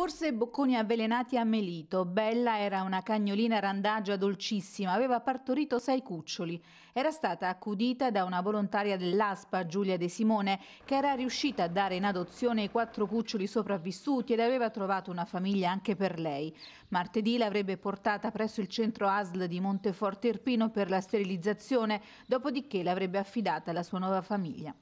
Forse bocconi avvelenati a Melito. Bella era una cagnolina randagia dolcissima, aveva partorito sei cuccioli. Era stata accudita da una volontaria dell'ASPA, Giulia De Simone, che era riuscita a dare in adozione i quattro cuccioli sopravvissuti ed aveva trovato una famiglia anche per lei. Martedì l'avrebbe portata presso il centro ASL di Monteforte Irpino per la sterilizzazione, dopodiché l'avrebbe affidata alla sua nuova famiglia.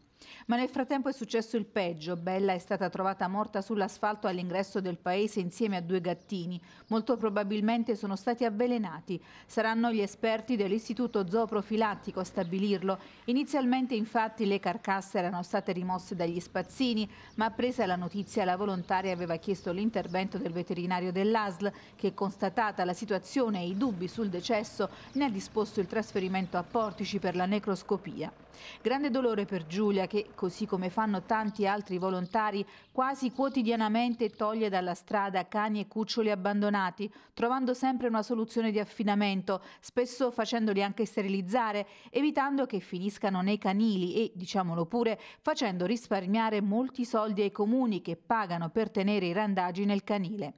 Ma nel frattempo è successo il peggio. Bella è stata trovata morta sull'asfalto all'ingresso del paese insieme a due gattini. Molto probabilmente sono stati avvelenati. Saranno gli esperti dell'Istituto Zooprofilattico a stabilirlo. Inizialmente infatti le carcasse erano state rimosse dagli spazzini, ma presa la notizia la volontaria aveva chiesto l'intervento del veterinario dell'ASL che constatata la situazione e i dubbi sul decesso ne ha disposto il trasferimento a Portici per la necroscopia. Grande dolore per Giulia che, così come fanno tanti altri volontari, quasi quotidianamente toglie dalla strada cani e cuccioli abbandonati, trovando sempre una soluzione di affinamento, spesso facendoli anche sterilizzare, evitando che finiscano nei canili e, diciamolo pure, facendo risparmiare molti soldi ai comuni che pagano per tenere i randaggi nel canile.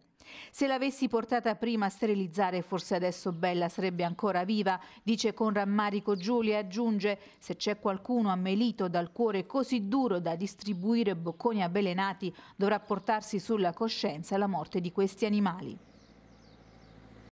Se l'avessi portata prima a sterilizzare forse adesso Bella sarebbe ancora viva, dice con rammarico Giulia e aggiunge se c'è qualcuno ammelito dal cuore così duro da distribuire bocconi avvelenati dovrà portarsi sulla coscienza la morte di questi animali.